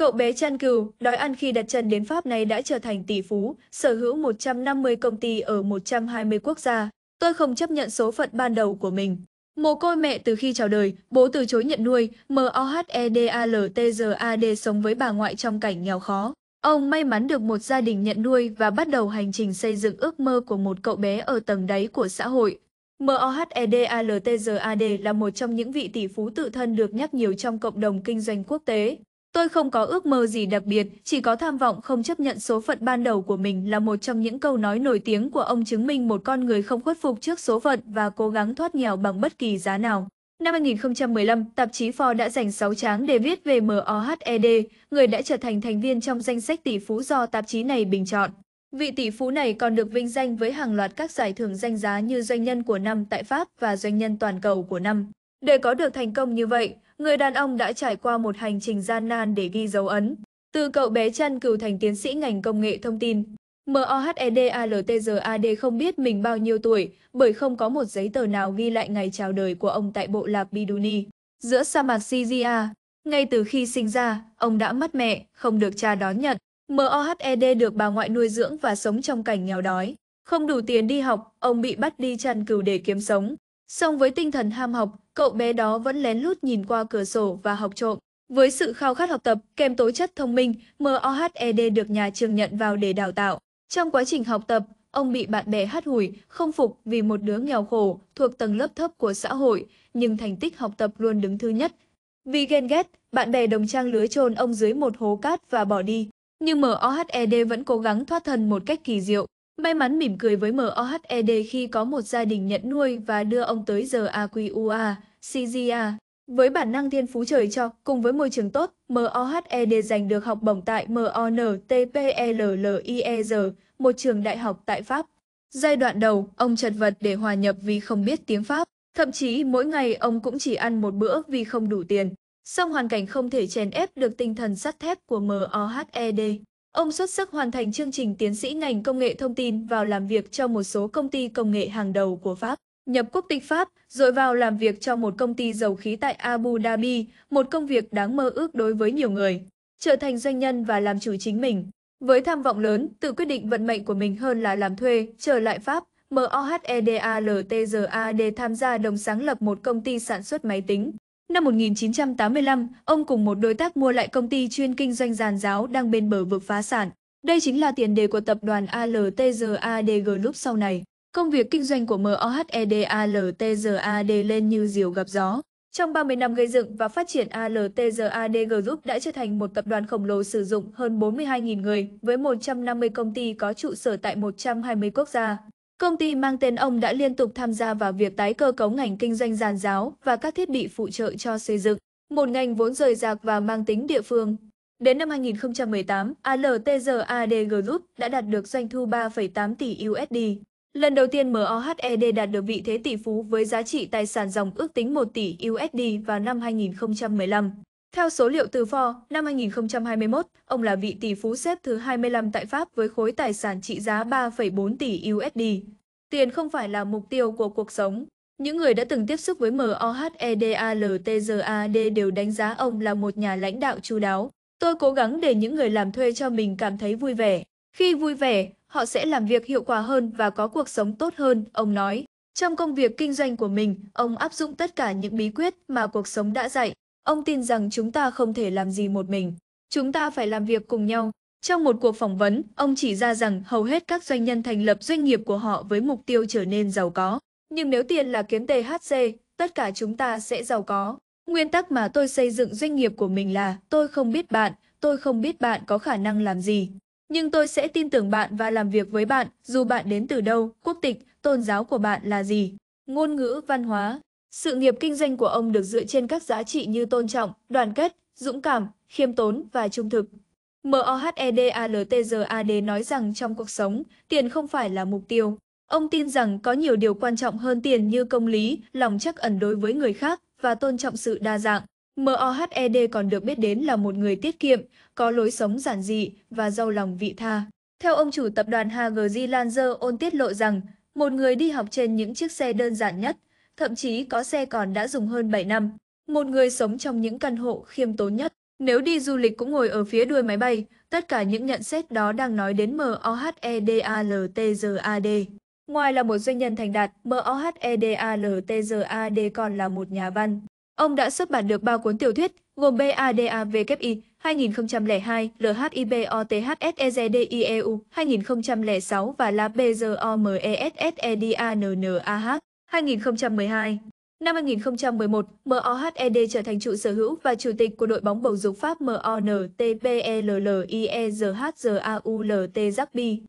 Cậu bé Chan Cừu, đói ăn khi đặt chân đến Pháp này đã trở thành tỷ phú, sở hữu 150 công ty ở 120 quốc gia. Tôi không chấp nhận số phận ban đầu của mình. Mồ côi mẹ từ khi chào đời, bố từ chối nhận nuôi, MOHEDALTGAD sống với bà ngoại trong cảnh nghèo khó. Ông may mắn được một gia đình nhận nuôi và bắt đầu hành trình xây dựng ước mơ của một cậu bé ở tầng đáy của xã hội. MOHEDALTGAD là một trong những vị tỷ phú tự thân được nhắc nhiều trong cộng đồng kinh doanh quốc tế. Tôi không có ước mơ gì đặc biệt, chỉ có tham vọng không chấp nhận số phận ban đầu của mình là một trong những câu nói nổi tiếng của ông chứng minh một con người không khuất phục trước số phận và cố gắng thoát nghèo bằng bất kỳ giá nào. Năm 2015, tạp chí Forbes đã dành 6 tráng để viết về MOHED, người đã trở thành thành viên trong danh sách tỷ phú do tạp chí này bình chọn. Vị tỷ phú này còn được vinh danh với hàng loạt các giải thưởng danh giá như doanh nhân của năm tại Pháp và doanh nhân toàn cầu của năm. Để có được thành công như vậy, người đàn ông đã trải qua một hành trình gian nan để ghi dấu ấn. Từ cậu bé chăn cừu thành tiến sĩ ngành công nghệ thông tin, MOHEDALTGAD không biết mình bao nhiêu tuổi bởi không có một giấy tờ nào ghi lại ngày chào đời của ông tại bộ lạc Biduni. Giữa sa mạc Syria, ngay từ khi sinh ra, ông đã mất mẹ, không được cha đón nhận. MOHED được bà ngoại nuôi dưỡng và sống trong cảnh nghèo đói. Không đủ tiền đi học, ông bị bắt đi chăn cừu để kiếm sống. Song với tinh thần ham học, cậu bé đó vẫn lén lút nhìn qua cửa sổ và học trộm. Với sự khao khát học tập, kèm tố chất thông minh, MOHED được nhà trường nhận vào để đào tạo. Trong quá trình học tập, ông bị bạn bè hắt hủi, không phục vì một đứa nghèo khổ, thuộc tầng lớp thấp của xã hội, nhưng thành tích học tập luôn đứng thứ nhất. Vì ghen ghét, bạn bè đồng trang lứa chôn ông dưới một hố cát và bỏ đi. Nhưng MOHED vẫn cố gắng thoát thân một cách kỳ diệu. May mắn mỉm cười với MOHED khi có một gia đình nhận nuôi và đưa ông tới giờ AQUA, CGA. Với bản năng thiên phú trời cho, cùng với môi trường tốt, MOHED giành được học bổng tại MONTPLLIEZ, e một trường đại học tại Pháp. Giai đoạn đầu, ông chật vật để hòa nhập vì không biết tiếng Pháp. Thậm chí mỗi ngày ông cũng chỉ ăn một bữa vì không đủ tiền. Song hoàn cảnh không thể chèn ép được tinh thần sắt thép của MOHED. Ông xuất sắc hoàn thành chương trình tiến sĩ ngành công nghệ thông tin vào làm việc cho một số công ty công nghệ hàng đầu của Pháp, nhập quốc tịch Pháp, rồi vào làm việc cho một công ty dầu khí tại Abu Dhabi, một công việc đáng mơ ước đối với nhiều người, trở thành doanh nhân và làm chủ chính mình. Với tham vọng lớn, tự quyết định vận mệnh của mình hơn là làm thuê, trở lại Pháp, Mohedaltzad tham gia đồng sáng lập một công ty sản xuất máy tính, Năm 1985, ông cùng một đối tác mua lại công ty chuyên kinh doanh giàn giáo đang bên bờ vực phá sản. Đây chính là tiền đề của tập đoàn ALTGADG lúc sau này. Công việc kinh doanh của MOHEDALTGAD lên như diều gặp gió. Trong 30 năm gây dựng và phát triển ALTGAD Group đã trở thành một tập đoàn khổng lồ sử dụng hơn 42.000 người với 150 công ty có trụ sở tại 120 quốc gia. Công ty mang tên ông đã liên tục tham gia vào việc tái cơ cấu ngành kinh doanh giàn giáo và các thiết bị phụ trợ cho xây dựng, một ngành vốn rời rạc và mang tính địa phương. Đến năm 2018, ALTGAD Group đã đạt được doanh thu 3,8 tỷ USD. Lần đầu tiên MOHED đạt được vị thế tỷ phú với giá trị tài sản dòng ước tính 1 tỷ USD vào năm 2015. Theo số liệu từ Forbes năm 2021, ông là vị tỷ phú xếp thứ 25 tại Pháp với khối tài sản trị giá 3,4 tỷ USD. Tiền không phải là mục tiêu của cuộc sống. Những người đã từng tiếp xúc với Mohedaltzad đều đánh giá ông là một nhà lãnh đạo chu đáo. Tôi cố gắng để những người làm thuê cho mình cảm thấy vui vẻ. Khi vui vẻ, họ sẽ làm việc hiệu quả hơn và có cuộc sống tốt hơn, ông nói. Trong công việc kinh doanh của mình, ông áp dụng tất cả những bí quyết mà cuộc sống đã dạy. Ông tin rằng chúng ta không thể làm gì một mình, chúng ta phải làm việc cùng nhau. Trong một cuộc phỏng vấn, ông chỉ ra rằng hầu hết các doanh nhân thành lập doanh nghiệp của họ với mục tiêu trở nên giàu có. Nhưng nếu tiền là kiếm THC, tất cả chúng ta sẽ giàu có. Nguyên tắc mà tôi xây dựng doanh nghiệp của mình là tôi không biết bạn, tôi không biết bạn có khả năng làm gì. Nhưng tôi sẽ tin tưởng bạn và làm việc với bạn, dù bạn đến từ đâu, quốc tịch, tôn giáo của bạn là gì, ngôn ngữ, văn hóa, sự nghiệp kinh doanh của ông được dựa trên các giá trị như tôn trọng, đoàn kết, dũng cảm, khiêm tốn và trung thực. MOHEDALTGAD nói rằng trong cuộc sống, tiền không phải là mục tiêu. Ông tin rằng có nhiều điều quan trọng hơn tiền như công lý, lòng trắc ẩn đối với người khác và tôn trọng sự đa dạng. MOHED còn được biết đến là một người tiết kiệm, có lối sống giản dị và giàu lòng vị tha. Theo ông chủ tập đoàn Hagerty Lanzer, ôn tiết lộ rằng, một người đi học trên những chiếc xe đơn giản nhất – thậm chí có xe còn đã dùng hơn 7 năm. Một người sống trong những căn hộ khiêm tốn nhất. Nếu đi du lịch cũng ngồi ở phía đuôi máy bay, tất cả những nhận xét đó đang nói đến MOHEDALTZAD. Ngoài là một doanh nhân thành đạt, MOHEDALTZAD còn là một nhà văn. Ông đã xuất bản được ba cuốn tiểu thuyết, gồm BADAVKI 2002, LHIBOTHSEZDIEU 2006 và La e e BZOMESSEDANNAH 2012 Năm 2011, MOHED trở thành trụ sở hữu và chủ tịch của đội bóng bầu dục Pháp MONTPLLIEZHZAULT e e Rugby.